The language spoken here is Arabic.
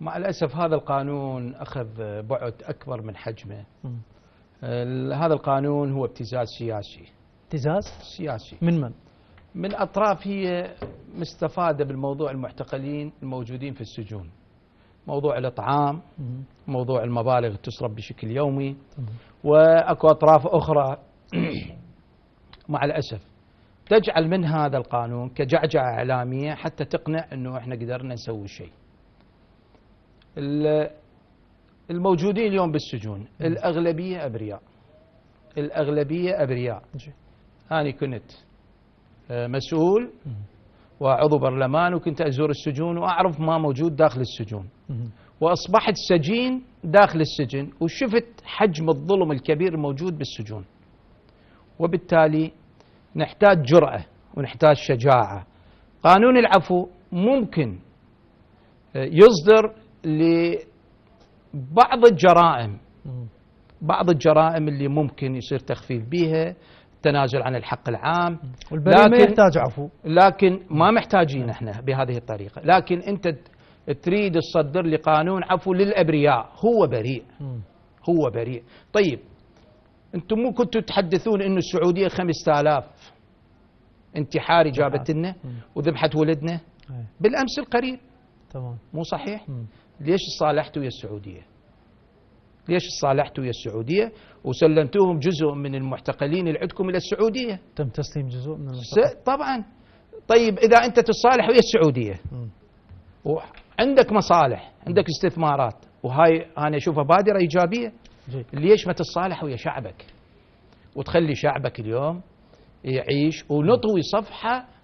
مع الأسف هذا القانون أخذ بعد أكبر من حجمه هذا القانون هو ابتزاز سياسي ابتزاز سياسي من من؟ من أطراف هي مستفادة بالموضوع المعتقلين الموجودين في السجون موضوع الإطعام موضوع المبالغ تصرف بشكل يومي وأكو أطراف أخرى مع الأسف تجعل من هذا القانون كجعجعة إعلامية حتى تقنع أنه إحنا قدرنا نسوي شيء الموجودين اليوم بالسجون الأغلبية أبرياء الأغلبية أبرياء أنا كنت آه، مسؤول وعضو برلمان وكنت أزور السجون وأعرف ما موجود داخل السجون وأصبحت سجين داخل السجن وشفت حجم الظلم الكبير الموجود بالسجون وبالتالي نحتاج جرأة ونحتاج شجاعة قانون العفو ممكن آه، يصدر لبعض الجرائم بعض الجرائم اللي ممكن يصير تخفيف بيها التنازل عن الحق العام والبريء ما يحتاج عفو لكن ما محتاجين احنا بهذه الطريقه لكن انت تريد تصدر لي قانون عفو للابرياء هو بريء هو بريء طيب انتم مو كنتوا تحدثون انه السعوديه 5000 انتحاري جابت لنا وذبحت ولدنا إيه. بالامس القريب تمام مو صحيح ليش صالحتوا ويا السعودية ليش صالحتوا ويا السعودية وسلمتوهم جزء من المعتقلين اللي عندكم إلى السعودية تم تسليم جزء من المعتقلين طبعا طيب إذا أنت تتصالح ويا السعودية وعندك مصالح عندك استثمارات وهاي أنا أشوفها بادرة إيجابية ليش ما تتصالح ويا شعبك وتخلي شعبك اليوم يعيش ونطوي صفحة